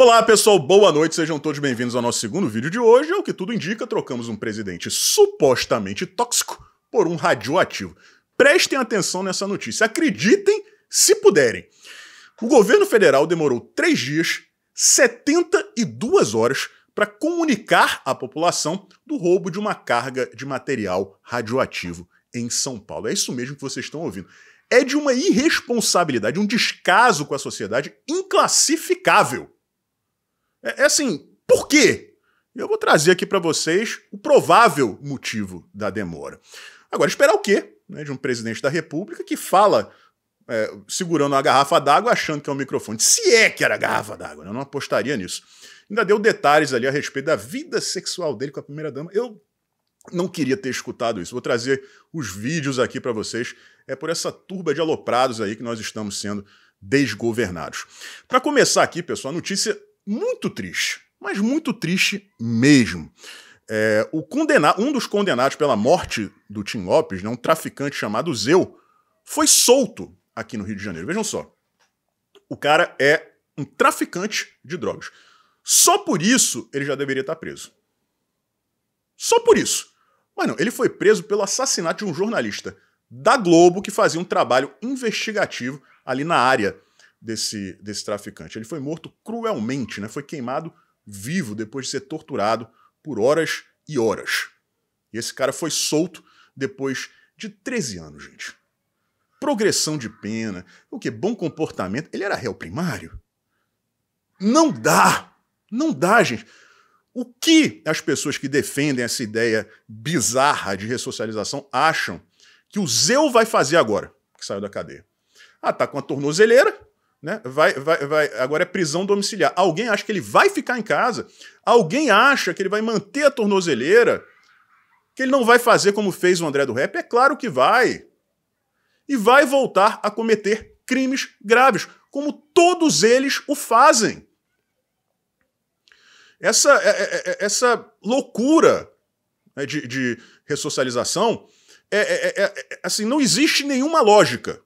Olá pessoal, boa noite, sejam todos bem-vindos ao nosso segundo vídeo de hoje. Ao que tudo indica, trocamos um presidente supostamente tóxico por um radioativo. Prestem atenção nessa notícia, acreditem se puderem. O governo federal demorou três dias, 72 horas, para comunicar à população do roubo de uma carga de material radioativo em São Paulo. É isso mesmo que vocês estão ouvindo. É de uma irresponsabilidade, um descaso com a sociedade inclassificável. É, é assim, por quê? Eu vou trazer aqui para vocês o provável motivo da demora. Agora, esperar o quê né, de um presidente da República que fala é, segurando uma garrafa d'água, achando que é um microfone? Se é que era garrafa d'água, né? eu não apostaria nisso. Ainda deu detalhes ali a respeito da vida sexual dele com a primeira-dama. Eu não queria ter escutado isso. Vou trazer os vídeos aqui para vocês. É por essa turba de aloprados aí que nós estamos sendo desgovernados. Para começar aqui, pessoal, a notícia muito triste, mas muito triste mesmo. É, o condenado, um dos condenados pela morte do Tim Lopes, né, um traficante chamado Zeu, foi solto aqui no Rio de Janeiro. Vejam só. O cara é um traficante de drogas. Só por isso ele já deveria estar preso. Só por isso. Mas não, ele foi preso pelo assassinato de um jornalista da Globo que fazia um trabalho investigativo ali na área desse, desse traficante. Ele foi morto cruelmente, né? foi queimado vivo depois de ser torturado por horas e horas. E esse cara foi solto depois de 13 anos, gente. Progressão de pena, o que? Bom comportamento. Ele era réu primário. Não dá! Não dá, gente. O que as pessoas que defendem essa ideia bizarra de ressocialização acham que o Zeu vai fazer agora, que saiu da cadeia? Ah, tá com a tornozeleira, né? Vai, vai, vai. Agora é prisão domiciliar. Alguém acha que ele vai ficar em casa? Alguém acha que ele vai manter a tornozeleira? Que ele não vai fazer como fez o André do Rap? É claro que vai. E vai voltar a cometer crimes graves, como todos eles o fazem. Essa, é, é, é, essa loucura né, de, de ressocialização é, é, é, assim, não existe nenhuma lógica.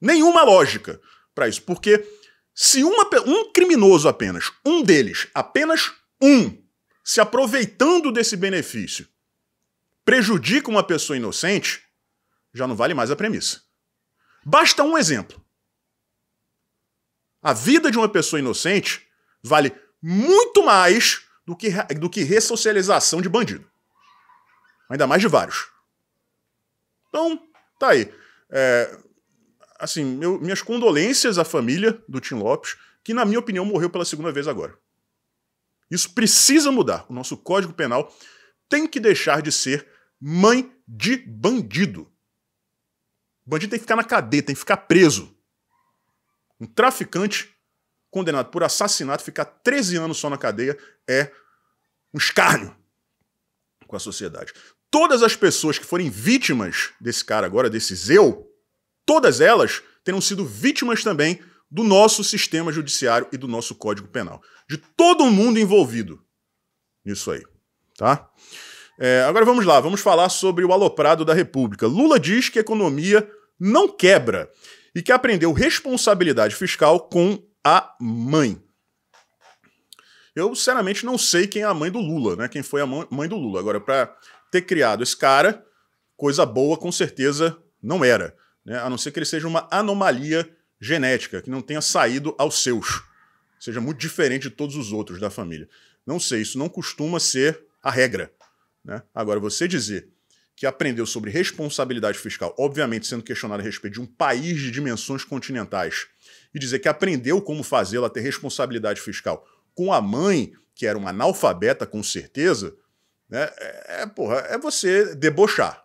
Nenhuma lógica para isso. Porque se uma, um criminoso apenas, um deles, apenas um, se aproveitando desse benefício, prejudica uma pessoa inocente, já não vale mais a premissa. Basta um exemplo. A vida de uma pessoa inocente vale muito mais do que, do que ressocialização de bandido. Ainda mais de vários. Então, tá aí. É, assim, meu, minhas condolências à família do Tim Lopes, que, na minha opinião, morreu pela segunda vez agora. Isso precisa mudar. O nosso Código Penal tem que deixar de ser mãe de bandido. O bandido tem que ficar na cadeia, tem que ficar preso. Um traficante condenado por assassinato, ficar 13 anos só na cadeia é um escárnio com a sociedade. Todas as pessoas que forem vítimas desse cara agora, desse Zeu, Todas elas terão sido vítimas também do nosso sistema judiciário e do nosso Código Penal. De todo mundo envolvido nisso aí, tá? É, agora vamos lá, vamos falar sobre o aloprado da República. Lula diz que a economia não quebra e que aprendeu responsabilidade fiscal com a mãe. Eu, sinceramente, não sei quem é a mãe do Lula, né? Quem foi a mãe do Lula. Agora, para ter criado esse cara, coisa boa com certeza não era né? a não ser que ele seja uma anomalia genética, que não tenha saído aos seus, seja muito diferente de todos os outros da família. Não sei, isso não costuma ser a regra. Né? Agora, você dizer que aprendeu sobre responsabilidade fiscal, obviamente sendo questionado a respeito de um país de dimensões continentais, e dizer que aprendeu como fazê-la ter responsabilidade fiscal com a mãe, que era uma analfabeta com certeza, né? é, é porra, é você debochar.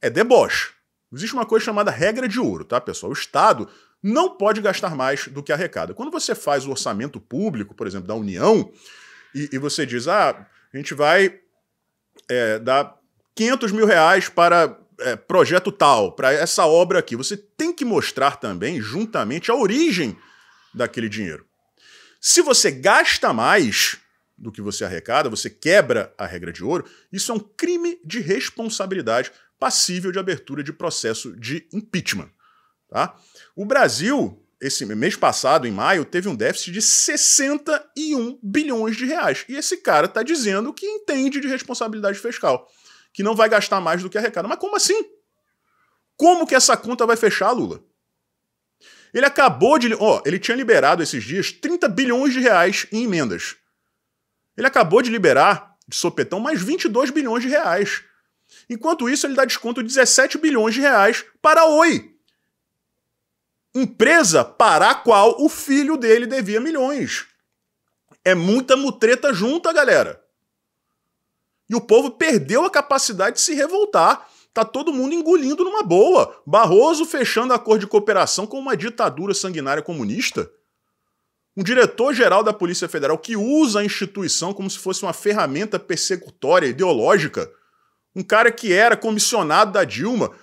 É deboche. Existe uma coisa chamada regra de ouro, tá, pessoal? O Estado não pode gastar mais do que arrecada. Quando você faz o orçamento público, por exemplo, da União, e, e você diz, ah, a gente vai é, dar 500 mil reais para é, projeto tal, para essa obra aqui, você tem que mostrar também, juntamente, a origem daquele dinheiro. Se você gasta mais do que você arrecada, você quebra a regra de ouro, isso é um crime de responsabilidade passível de abertura de processo de impeachment. Tá? O Brasil, esse mês passado, em maio, teve um déficit de 61 bilhões de reais. E esse cara está dizendo que entende de responsabilidade fiscal, que não vai gastar mais do que arrecada. Mas como assim? Como que essa conta vai fechar, Lula? Ele acabou de. Ó, ele tinha liberado esses dias 30 bilhões de reais em emendas. Ele acabou de liberar, de sopetão, mais 22 bilhões de reais. Enquanto isso, ele dá desconto de 17 bilhões de reais para a Oi, empresa para a qual o filho dele devia milhões. É muita mutreta junta, galera. E o povo perdeu a capacidade de se revoltar. Tá todo mundo engolindo numa boa. Barroso fechando acordo de cooperação com uma ditadura sanguinária comunista. Um diretor-geral da Polícia Federal que usa a instituição como se fosse uma ferramenta persecutória ideológica um cara que era comissionado da Dilma,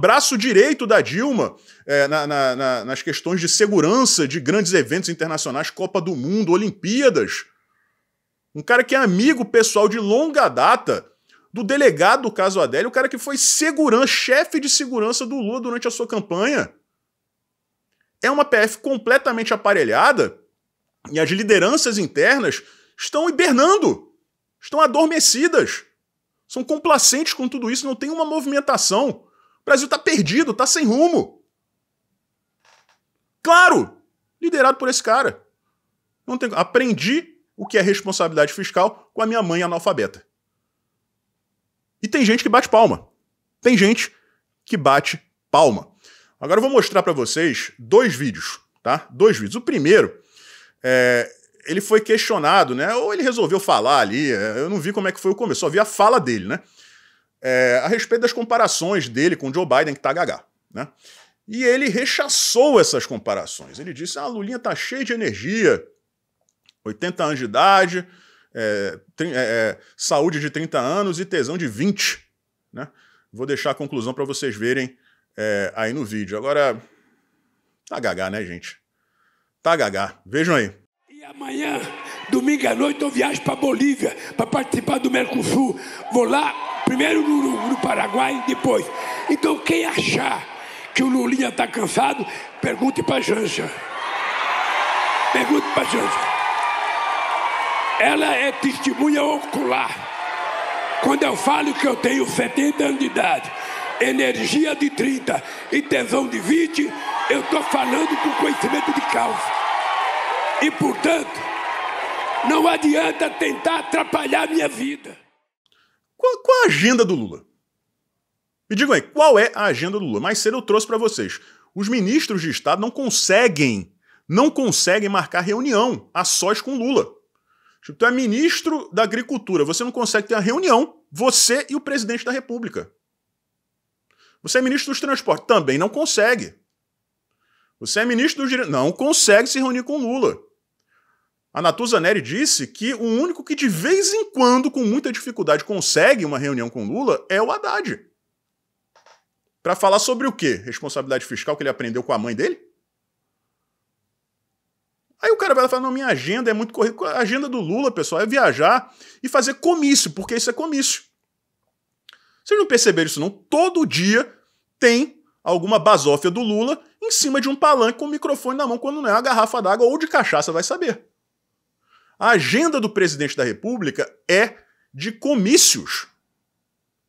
braço direito da Dilma é, na, na, na, nas questões de segurança de grandes eventos internacionais, Copa do Mundo, Olimpíadas. Um cara que é amigo pessoal de longa data do delegado do caso Adélio, o cara que foi segurança, chefe de segurança do Lula durante a sua campanha. É uma PF completamente aparelhada e as lideranças internas estão hibernando, estão adormecidas. São complacentes com tudo isso, não tem uma movimentação. O Brasil está perdido, está sem rumo. Claro! Liderado por esse cara. Não tem... Aprendi o que é responsabilidade fiscal com a minha mãe analfabeta. E tem gente que bate palma. Tem gente que bate palma. Agora eu vou mostrar para vocês dois vídeos, tá? Dois vídeos. O primeiro é, ele foi questionado, né? Ou ele resolveu falar ali, é, eu não vi como é que foi o começo, só vi a fala dele, né? É, a respeito das comparações dele com o Joe Biden, que tá gaga, né? E ele rechaçou essas comparações. Ele disse: ah, a Lulinha tá cheia de energia, 80 anos de idade, é, é, é, saúde de 30 anos e tesão de 20. Né? Vou deixar a conclusão para vocês verem é, aí no vídeo. Agora, tá gaga, né, gente? Tá gaga. Vejam aí. Amanhã, domingo à noite, eu viajo para Bolívia para participar do Mercosul. Vou lá, primeiro no, no Paraguai, depois. Então, quem achar que o Lulinha está cansado, pergunte para a Janja. Pergunte para a Janja. Ela é testemunha ocular. Quando eu falo que eu tenho 70 anos de idade, energia de 30 e tesão de 20, eu estou falando com conhecimento de causa. E portanto, não adianta tentar atrapalhar minha vida. Qual, qual a agenda do Lula? Me digam aí, qual é a agenda do Lula? Mais cedo eu trouxe para vocês. Os ministros de Estado não conseguem, não conseguem marcar reunião a sós com Lula. Tipo, tu é ministro da Agricultura, você não consegue ter uma reunião, você e o presidente da República. Você é ministro dos Transportes, também não consegue. Você é ministro dos Direitos, não consegue se reunir com Lula. A Natuza Neri disse que o único que de vez em quando, com muita dificuldade, consegue uma reunião com Lula é o Haddad. Para falar sobre o quê? Responsabilidade fiscal que ele aprendeu com a mãe dele? Aí o cara vai falar: não, minha agenda é muito corrida. A agenda do Lula, pessoal, é viajar e fazer comício, porque isso é comício. Vocês não perceberam isso, não? Todo dia tem alguma basófia do Lula em cima de um palanque com o microfone na mão quando não é uma garrafa d'água ou de cachaça, vai saber. A agenda do presidente da República é de comícios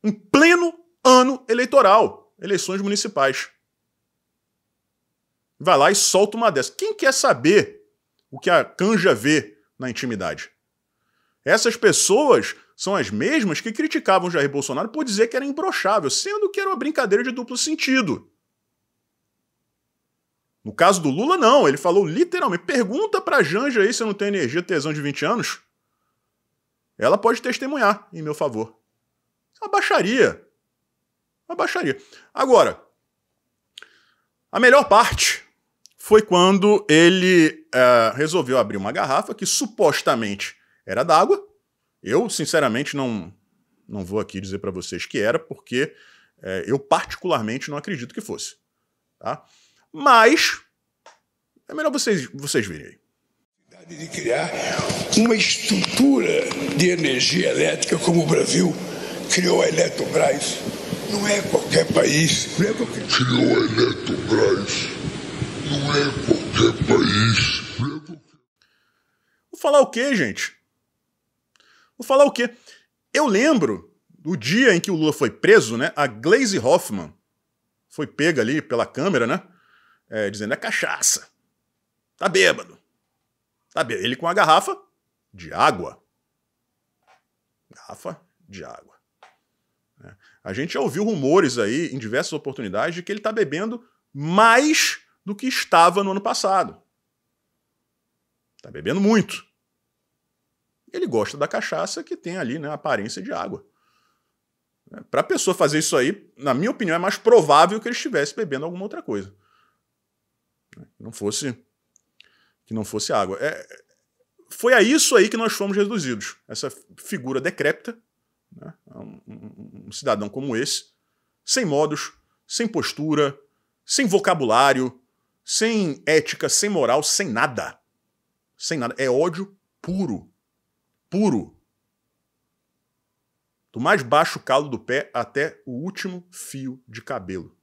em pleno ano eleitoral, eleições municipais. Vai lá e solta uma dessa. Quem quer saber o que a canja vê na intimidade? Essas pessoas são as mesmas que criticavam Jair Bolsonaro por dizer que era imbrochável, sendo que era uma brincadeira de duplo sentido. No caso do Lula, não. Ele falou literalmente: pergunta pra Janja aí se eu não tenho energia, tesão de 20 anos. Ela pode testemunhar em meu favor. Uma baixaria. Uma baixaria. Agora, a melhor parte foi quando ele é, resolveu abrir uma garrafa que supostamente era d'água. Eu, sinceramente, não, não vou aqui dizer para vocês que era, porque é, eu particularmente não acredito que fosse. Tá? Mas é melhor vocês, vocês verem aí. De criar uma estrutura de energia elétrica como o Brasil criou a Eletrobras. Não é qualquer país. Não é qualquer... Criou a Eletrobras. Não é qualquer país. Não é qualquer... Vou falar o quê, gente? Vou falar o quê? Eu lembro do dia em que o Lula foi preso, né? A Glaze Hoffman foi pega ali pela câmera, né? é, dizendo é cachaça. Tá bêbado. Tá bêbado. Ele com a garrafa de água. Garrafa de água. É. A gente já ouviu rumores aí em diversas oportunidades de que ele está bebendo mais do que estava no ano passado. Está bebendo muito. Ele gosta da cachaça que tem ali né, a aparência de água. Para a pessoa fazer isso aí, na minha opinião, é mais provável que ele estivesse bebendo alguma outra coisa. Não fosse que não fosse água. É, foi a isso aí que nós fomos reduzidos. Essa figura decrépita, né? um, um, um, cidadão como esse, sem modos, sem postura, sem vocabulário, sem ética, sem moral, sem nada. Sem nada. É ódio puro. Puro. Do mais baixo calo do pé até o último fio de cabelo.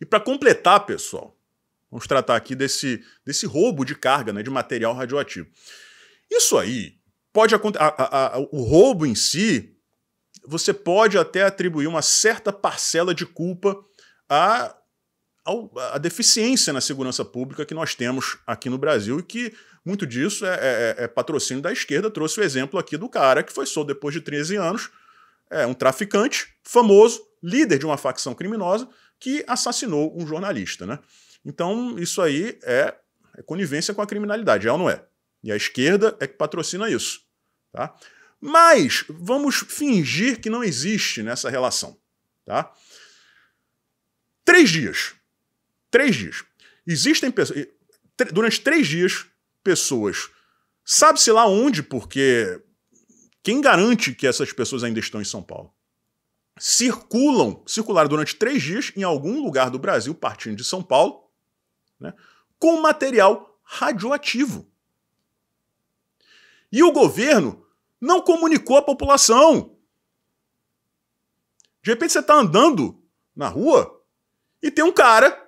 E para completar, pessoal, Vamos tratar aqui desse, desse roubo de carga, né, de material radioativo. Isso aí pode acontecer. O roubo em si, você pode até atribuir uma certa parcela de culpa à, à, deficiência na segurança pública que nós temos aqui no Brasil e que muito disso é, é, é patrocínio da esquerda. Trouxe o exemplo aqui do cara que foi solto depois de 13 anos, é um traficante famoso, líder de uma facção criminosa, que assassinou um jornalista, né? Então, isso aí é, é conivência com a criminalidade, é ou não é? E a esquerda é que patrocina isso. Tá? Mas vamos fingir que não existe nessa relação. Tá? Três dias. Três dias. Existem pessoas. Durante três dias, pessoas. Sabe-se lá onde, porque quem garante que essas pessoas ainda estão em São Paulo? Circulam, circularam durante três dias em algum lugar do Brasil, partindo de São Paulo, né, com material radioativo. E o governo não comunicou à população. De repente você está andando na rua e tem um cara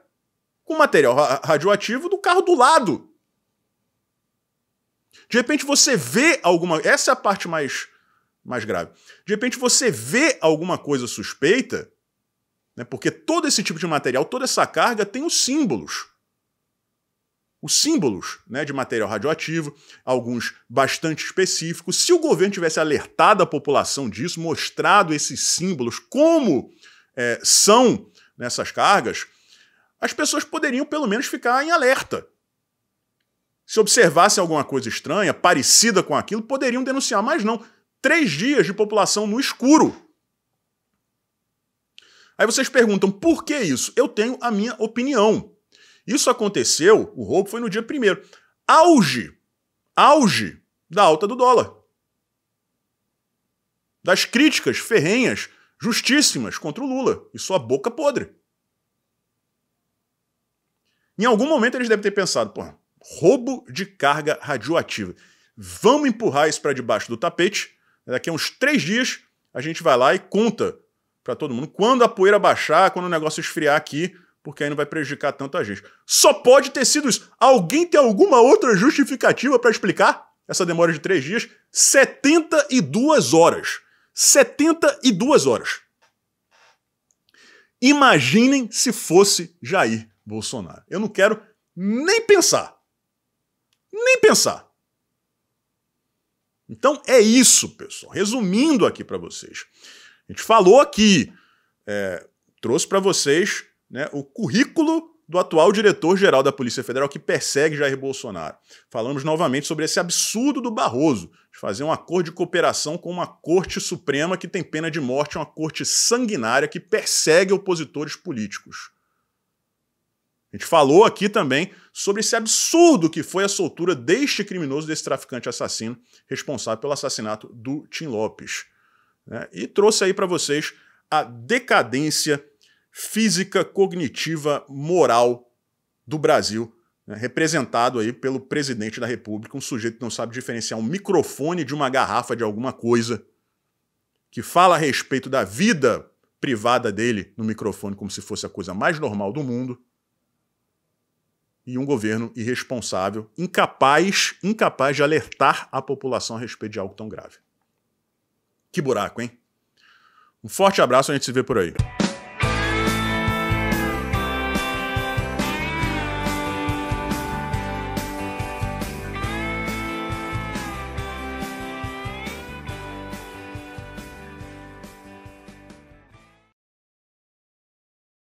com material radioativo do carro do lado. De repente você vê alguma. Essa é a parte mais, mais grave. De repente você vê alguma coisa suspeita, né, porque todo esse tipo de material, toda essa carga tem os símbolos os símbolos né, de material radioativo, alguns bastante específicos. Se o governo tivesse alertado a população disso, mostrado esses símbolos, como é, são nessas cargas, as pessoas poderiam pelo menos ficar em alerta. Se observassem alguma coisa estranha, parecida com aquilo, poderiam denunciar, mas não. Três dias de população no escuro. Aí vocês perguntam por que isso? Eu tenho a minha opinião. Isso aconteceu, o roubo foi no dia primeiro. Auge, auge da alta do dólar. Das críticas ferrenhas, justíssimas contra o Lula e sua boca podre. Em algum momento eles devem ter pensado, pô, roubo de carga radioativa. Vamos empurrar isso para debaixo do tapete. Daqui a uns três dias a gente vai lá e conta para todo mundo. Quando a poeira baixar, quando o negócio esfriar aqui, porque aí não vai prejudicar tanto a gente. Só pode ter sido isso. Alguém tem alguma outra justificativa para explicar essa demora de três dias? 72 horas. 72 horas. Imaginem se fosse Jair Bolsonaro. Eu não quero nem pensar. Nem pensar. Então é isso, pessoal. Resumindo aqui para vocês. A gente falou aqui, é, trouxe para vocês né, o currículo do atual diretor-geral da Polícia Federal que persegue Jair Bolsonaro. Falamos novamente sobre esse absurdo do Barroso, de fazer um acordo de cooperação com uma Corte Suprema que tem pena de morte, uma corte sanguinária que persegue opositores políticos. A gente falou aqui também sobre esse absurdo que foi a soltura deste criminoso, desse traficante assassino, responsável pelo assassinato do Tim Lopes. Né? E trouxe aí para vocês a decadência física, cognitiva, moral do Brasil, né, representado aí pelo presidente da República, um sujeito que não sabe diferenciar um microfone de uma garrafa de alguma coisa, que fala a respeito da vida privada dele no microfone como se fosse a coisa mais normal do mundo. E um governo irresponsável, incapaz, incapaz de alertar a população a respeito de algo tão grave. Que buraco, hein? Um forte abraço, a gente se vê por aí.